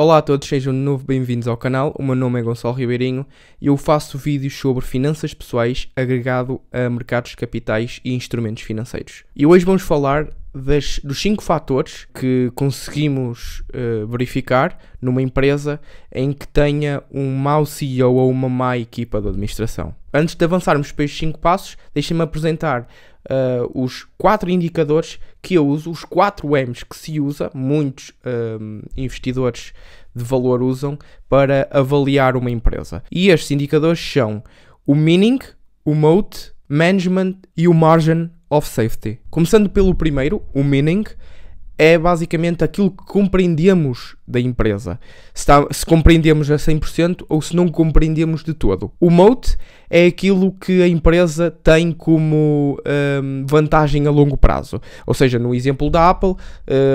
Olá a todos, sejam de novo bem-vindos ao canal. O meu nome é Gonçalo Ribeirinho e eu faço vídeos sobre finanças pessoais agregado a mercados de capitais e instrumentos financeiros. E hoje vamos falar das, dos 5 fatores que conseguimos uh, verificar numa empresa em que tenha um mau CEO ou uma má equipa de administração. Antes de avançarmos para estes 5 passos, deixem-me apresentar uh, os quatro indicadores que eu uso, os quatro M's que se usa, muitos ah, investidores de valor usam para avaliar uma empresa. E estes indicadores são o meaning, o moat, management e o margin of safety. Começando pelo primeiro, o meaning, é basicamente aquilo que compreendemos da empresa. Se, está, se compreendemos a 100% ou se não compreendemos de todo. O moat é aquilo que a empresa tem como um, vantagem a longo prazo. Ou seja, no exemplo da Apple, uh,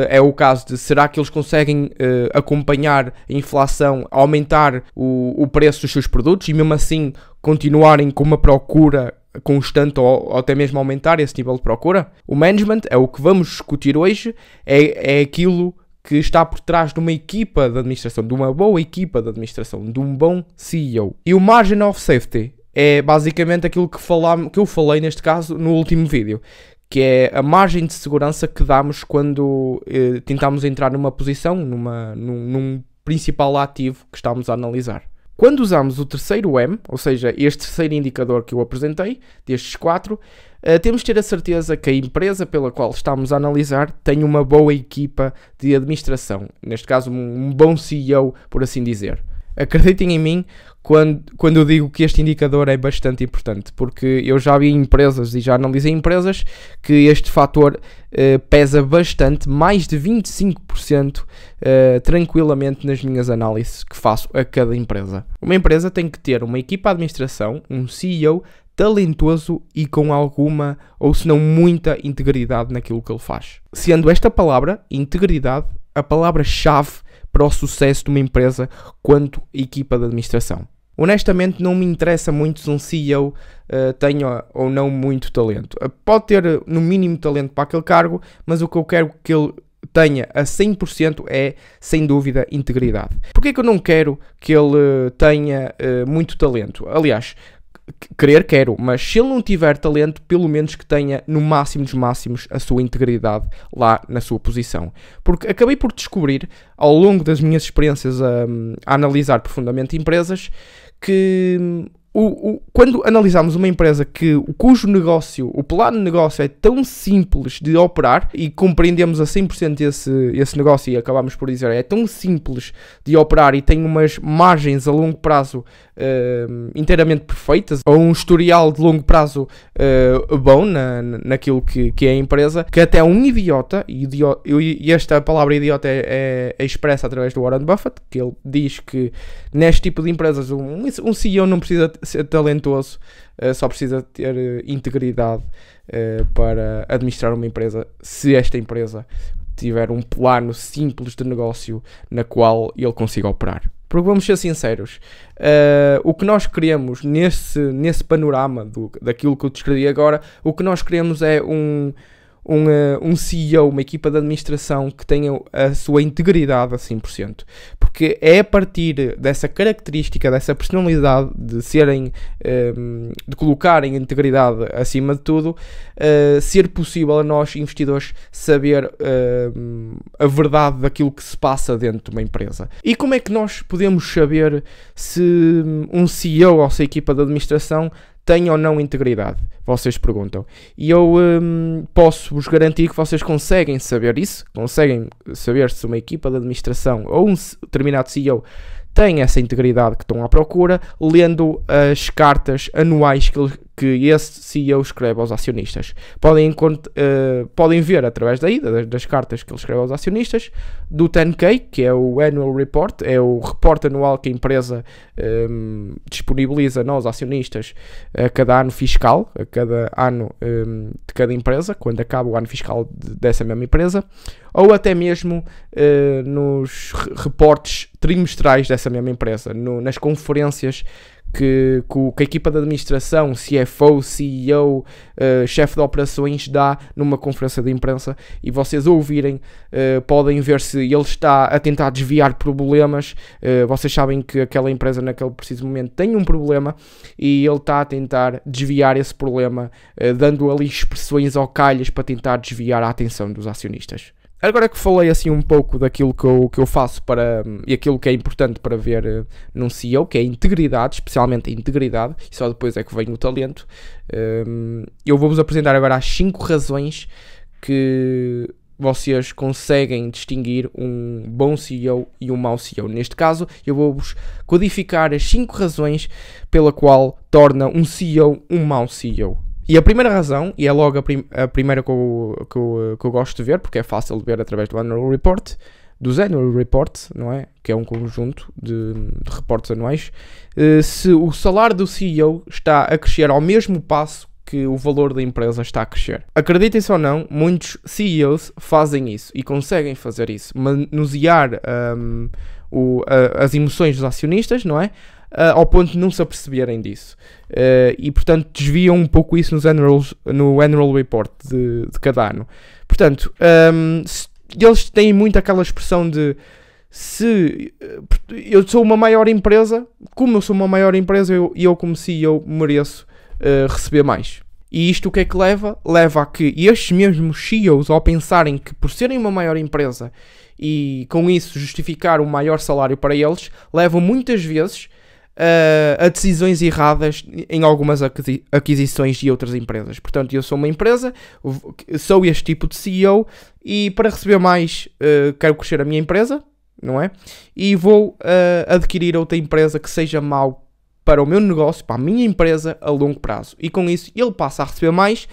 é o caso de será que eles conseguem uh, acompanhar a inflação, aumentar o, o preço dos seus produtos e mesmo assim continuarem com uma procura constante ou, ou, até mesmo aumentar esse nível de procura? O management é o que vamos discutir hoje, é, é aquilo que está por trás de uma equipa de administração, de uma boa equipa de administração, de um bom CEO. E o margin of safety é basicamente aquilo que, falam, que eu falei neste caso no último vídeo, que é a margem de segurança que damos quando eh, tentamos entrar numa posição, numa, num, num principal ativo que estamos a analisar. Quando usamos o terceiro M, ou seja, este terceiro indicador que eu apresentei, destes quatro, eh, temos de ter a certeza que a empresa pela qual estamos a analisar tem uma boa equipa de administração, neste caso um bom CEO, por assim dizer acreditem em mim quando, quando eu digo que este indicador é bastante importante, porque eu já vi empresas e já analisei empresas que este fator uh, pesa bastante, mais de 25% uh, eh, tranquilamente nas minhas análises que faço a cada empresa. Uma empresa tem que ter uma equipa de administração, um CEO talentoso e com alguma ou se não muita integridade naquilo que ele faz. Sendo esta palavra integridade a palavra-chave para o sucesso de uma empresa quanto equipa de administração. Honestamente, não me interessa muito se um CEO uh, eh, ou não muito talento. Uh, pode ter, eh, no mínimo, talento para aquele cargo, mas o que eu quero que ele tenha a 100% é, sem dúvida, integridade. Porquê que eu não quero que ele tenha uh, muito talento? Aliás, querer quero, mas se ele não tiver talento, pelo menos que tenha no máximo dos máximos a sua integridade lá na sua posição. Porque acabei por descobrir, ao longo das minhas experiências a, hum, a analisar profundamente empresas, que hum, o, o, quando analisamos uma empresa que, cujo negócio, o plano de negócio é tão simples de operar e compreendemos a 100% esse, esse negócio e acabamos por dizer é tão simples de operar e tem umas margens a longo prazo uh, inteiramente perfeitas ou um historial de longo prazo uh, bom na, naquilo que, que é a empresa, que até um idiota, e, esta palavra idiota é, é, é, expressa através do Warren Buffett, que ele diz que neste tipo de empresas um, um CEO não precisa ser talentoso uh, só precisa ter uh, integridade eh, para administrar uma empresa se esta empresa tiver um plano simples de negócio na qual ele consiga operar. Porque vamos ser sinceros, uh, o que nós queremos nesse, nesse panorama do, daquilo que eu descrevi agora, o que nós queremos é um, um, eh, um CEO, uma equipa de administração que tenha a sua integridade a 100%. Porque é a partir dessa característica, dessa personalidade de serem, um, ehm, de colocarem integridade acima de tudo, uh, ser possível a nós, investidores, saber uh, a verdade daquilo que se passa dentro de uma empresa. E como é que nós podemos saber se hum, um CEO ou se a equipa de administração tem ou não integridade? Vocês perguntam. E eu um, posso vos garantir que vocês conseguem saber isso, conseguem saber se uma equipa de administração ou um determinado CEO tem essa integridade que estão à procura, lendo as cartas anuais que eles, que esse CEO escreve aos acionistas. Podem, uh, podem ver através daí das cartas que ele escreve aos acionistas, do 10K, que é o Annual Report, é o reporte anual que a empresa um, ehm, disponibiliza aos acionistas a cada ano fiscal, a cada ano um, ehm, de cada empresa, quando acaba o ano fiscal de, dessa mesma empresa, ou até mesmo uh, nos reportes trimestrais dessa mesma empresa, no, nas conferências que, que, a equipa de administração, CFO, CEO, uh, eh, chefe de operações dá numa conferência de imprensa e vocês ouvirem, uh, podem ver se ele está a tentar desviar problemas. Uh, vocês sabem que aquela empresa naquele preciso momento tem um problema e ele está a tentar desviar esse problema, dando ali expressões ou calhas para tentar desviar a atenção dos acionistas. Agora que falei assim um pouco daquilo que eu, que eu faço para hum, e aquilo que é importante para ver eh, num CEO, que é a integridade, especialmente a integridade, e só depois é que vem o talento, hum, eu vou-vos apresentar agora as 5 razões que vocês conseguem distinguir um bom CEO e um mau CEO. Neste caso, eu vou-vos codificar as 5 razões pela qual torna um CEO um mau CEO. E a primeira razão, e é logo a, prim a primeira que eu, que, eu, que eu, gosto de ver, porque é fácil de ver através do Annual Report, dos Annual reports não é? Que é um conjunto de, de reportes anuais, uh, se o salário do CEO está a crescer ao mesmo passo que o valor da empresa está a crescer. Acreditem-se ou não, muitos CEOs fazem isso e conseguem fazer isso, manusear um, o, a, as emoções dos acionistas, não é? uh, ao ponto de não se aperceberem disso. Uh, e portanto desviam um pouco isso nos annuals, no annual report de, de cada ano. Portanto, um, ehm, se, eles têm muito aquela expressão de se eh, eu sou uma maior empresa, como eu sou uma maior empresa, eu, eu como CEO mereço uh, receber mais. E isto o que é que leva? Leva a que estes mesmos CEOs, ao pensarem que por serem uma maior empresa e com isso justificar um maior salário para eles, levam muitas vezes uh, a decisões erradas em algumas aquisições de outras empresas. Portanto, eu sou uma empresa, sou este tipo de CEO e para receber mais uh, quero crescer a minha empresa, não é? E vou uh, adquirir outra empresa que seja mau para o meu negócio, para a minha empresa a longo prazo. E com isso ele passa a receber mais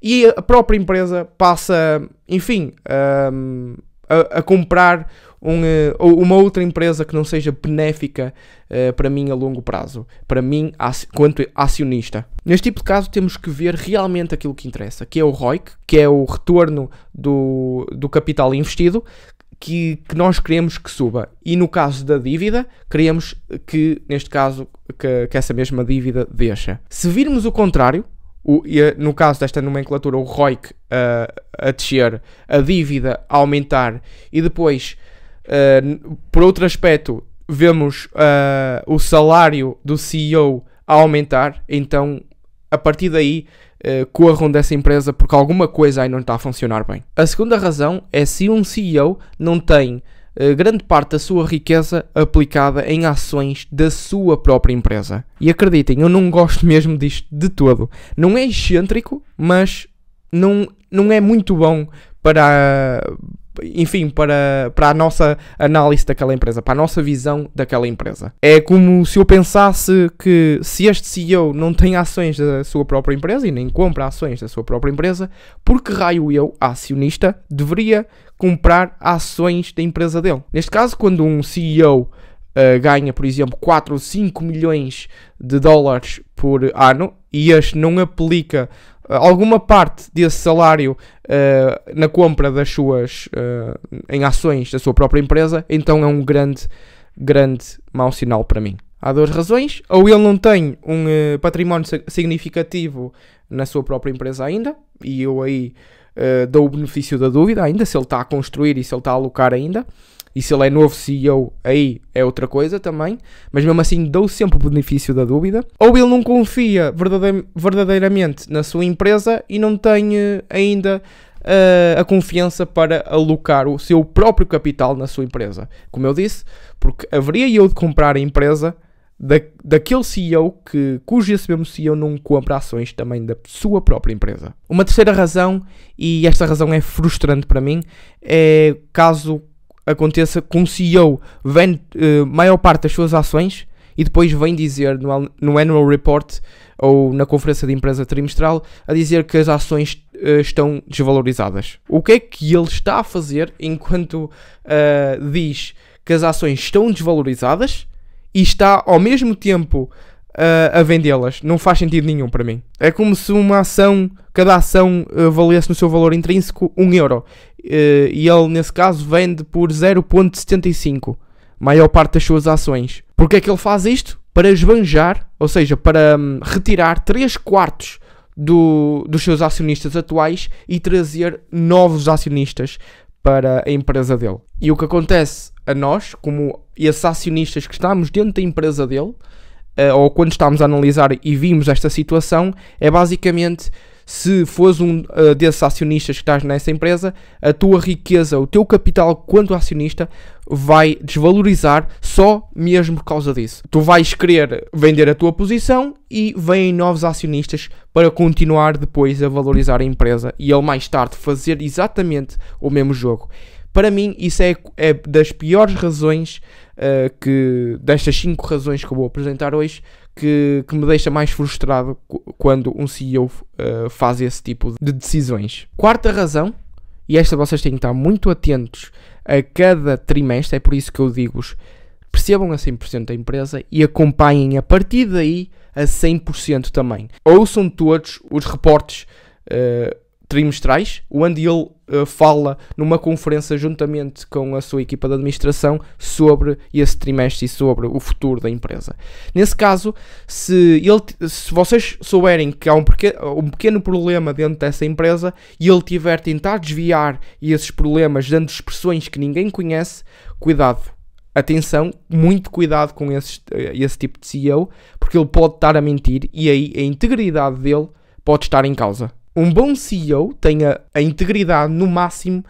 e a própria empresa passa, enfim, ehm, a, a comprar um, eh, uma outra empresa que não seja benéfica uh, para mim a longo prazo, para mim quanto acionista. Neste tipo de caso temos que ver realmente aquilo que interessa, que é o ROIC, que é o retorno do, do capital investido, que, que, nós queremos que suba. E no caso da dívida, queremos que, neste caso, que, que essa mesma dívida deixa. Se virmos o contrário, o, eh, no caso desta nomenclatura, o ROIC uh, a descer, a dívida a aumentar e depois eh, por outro aspecto, vemos uh, o salário do CEO a aumentar, então a partir daí uh, corram dessa empresa porque alguma coisa aí não está a funcionar bem. A segunda razão é se um CEO não tem grande parte da sua riqueza aplicada em ações da sua própria empresa. E acreditem, eu não gosto mesmo disto de todo. Não é excêntrico, mas não, não é muito bom para, enfim, para, para a nossa análise daquela empresa, para a nossa visão daquela empresa. É como se eu pensasse que se este CEO não tem ações da sua própria empresa e nem compra ações da sua própria empresa, por que raio eu, acionista, deveria comprar ações da empresa dele? Neste caso, quando um CEO Uh, eh, ganha, por exemplo, 4 ou 5 milhões de dólares por ano e este não aplica eh, alguma parte desse salário uh, na compra das suas uh, em ações da sua própria empresa, então é um grande, grande mau sinal para mim. Há duas razões. Ou ele não tem um uh, património significativo na sua própria empresa ainda, e eu aí dou o benefício da dúvida ainda, se ele está a construir e se ele está a alocar ainda. E se ele é novo CEO, aí é outra coisa também. Mas mesmo assim, dou sempre o benefício da dúvida. Ou ele não confia verdadeiramente na sua empresa e não tem eh, ainda eh, a confiança para alocar o seu próprio capital na sua empresa. Como eu disse, porque haveria eu de comprar a empresa da, daquele CEO que, cujo esse mesmo CEO não compra ações também da sua própria empresa. Uma terceira razão, e esta razão é frustrante para mim, é caso aconteça que um CEO vende uh, maior parte das suas ações e depois vem dizer no, no annual report ou na conferência de empresa trimestral a dizer que as ações uh, estão desvalorizadas. O que é que ele está a fazer enquanto uh, diz que as ações estão desvalorizadas e está ao mesmo tempo a, a vendê-las. Não faz sentido nenhum para mim. É como se uma ação, cada ação uh, valesse no seu valor intrínseco 1 um euro. Uh, e ele, nesse caso, vende por 0.75, maior parte das suas ações. Porquê é que ele faz isto? Para esbanjar, ou seja, para um, retirar 3 quartos do, dos seus acionistas atuais e trazer novos acionistas para a empresa dele. E o que acontece a nós, como esses acionistas que estamos dentro da empresa dele, eh, ou quando estávamos a analisar e vimos esta situação, é basicamente se fores um uh, desses acionistas que estás nessa empresa, a tua riqueza, o teu capital quanto acionista vai desvalorizar só mesmo por causa disso. Tu vais querer vender a tua posição e vêm novos acionistas para continuar depois a valorizar a empresa e ele mais tarde fazer exatamente o mesmo jogo. Para mim, isso é, é das piores razões uh, que destas 5 razões que eu vou apresentar hoje, que, que me deixa mais frustrado quando um CEO uh, eh, faz esse tipo de decisões. Quarta razão, e esta vocês têm que estar muito atentos a cada trimestre, é por isso que eu digo-vos, percebam a 100% a empresa e acompanhem a partir daí a 100% também. Ouçam todos os reportes uh, trimestrais, onde ele uh, fala numa conferência juntamente com a sua equipa de administração sobre esse trimestre e sobre o futuro da empresa. Nesse caso, se, ele, se vocês souberem que há um pequeno, um pequeno problema dentro dessa empresa e ele tiver tentar desviar esses problemas dando expressões que ninguém conhece, cuidado. Atenção, muito cuidado com esse, eh, esse tipo de CEO, porque ele pode estar a mentir e aí a integridade dele pode estar em causa um bom CEO tenha a integridade no máximo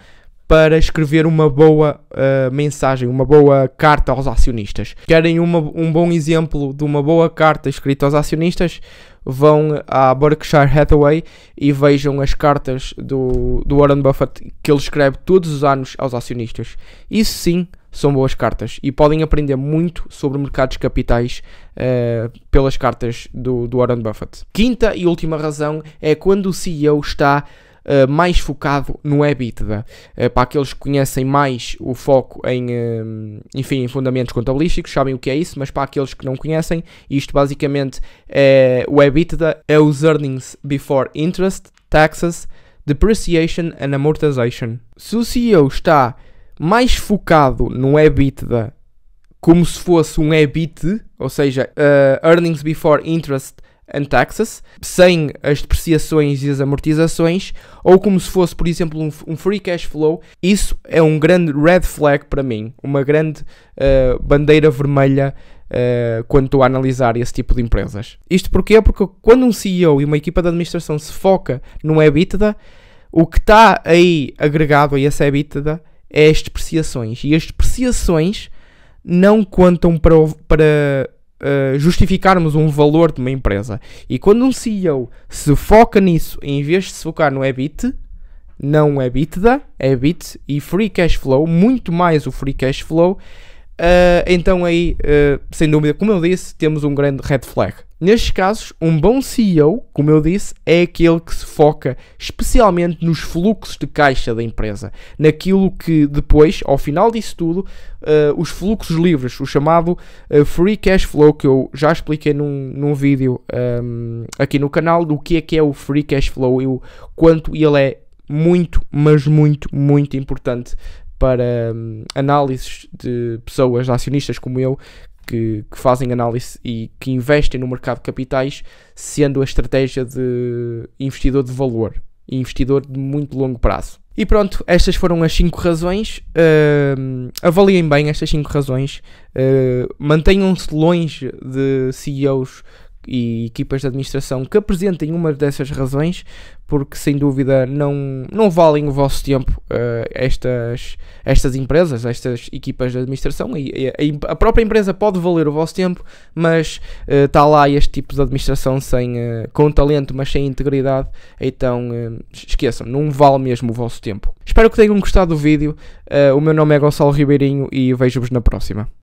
para escrever uma boa uh, mensagem, uma boa carta aos acionistas. Querem uma, um bom exemplo de uma boa carta escrita aos acionistas? Vão à Berkshire Hathaway e vejam as cartas do, do Warren Buffett que ele escreve todos os anos aos acionistas. Isso sim são boas cartas e podem aprender muito sobre mercados capitais uh, pelas cartas do, do Warren Buffett. Quinta e última razão é quando o CEO está Uh, mais focado no EBITDA. Uh, para aqueles que conhecem mais o foco em, uh, enfim, em fundamentos contabilísticos, sabem o que é isso, mas para aqueles que não conhecem, isto basicamente é o EBITDA, é os Earnings Before Interest, Taxes, Depreciation and Amortization. Se o CEO está mais focado no EBITDA como se fosse um EBIT, ou seja, uh, Earnings Before Interest and Taxes, sem as depreciações e as amortizações, ou como se fosse, por exemplo, um, um Free Cash Flow, isso é um grande red flag para mim, uma grande uh, bandeira vermelha Uh, quando estou a analisar esse tipo de empresas. Isto porquê? Porque quando um CEO e uma equipa de administração se foca no EBITDA, o que está aí agregado a esse EBITDA é as depreciações. E as depreciações não contam para, para uh, justificarmos um valor de uma empresa. E quando um CEO se foca nisso, em vez de se focar no EBIT, não EBITDA, é EBIT e Free Cash Flow, muito mais o Free Cash Flow, Uh, então aí, uh, sem dúvida, como eu disse, temos um grande red flag. Nestes casos, um bom CEO, como eu disse, é aquele que se foca especialmente nos fluxos de caixa da empresa, naquilo que depois, ao final disso tudo, uh, os fluxos livres, o chamado free cash flow, que eu já expliquei num, num vídeo um, aqui no canal, do que é que é o free cash flow e o quanto ele é muito, mas muito, muito importante para hum, análises de pessoas, acionistas como eu, que, que, fazem análise e que investem no mercado de capitais, sendo a estratégia de investidor de valor e investidor de muito longo prazo. E pronto, estas foram as 5 razões. Uh, avaliem bem estas 5 razões. Uh, Mantenham-se longe de CEOs e equipas de administração que apresentem uma dessas razões, porque sem dúvida não, não valem o vosso tempo uh, estas, estas empresas, estas equipas de administração. E, a própria empresa pode valer o vosso tempo, mas está eh, uh, lá este tipo de administração sem, uh, com talento, mas sem integridade. Então esqueçam, não vale mesmo o vosso tempo. Espero que tenham gostado do vídeo. o meu nome é Gonçalo Ribeirinho e vejo-vos na próxima.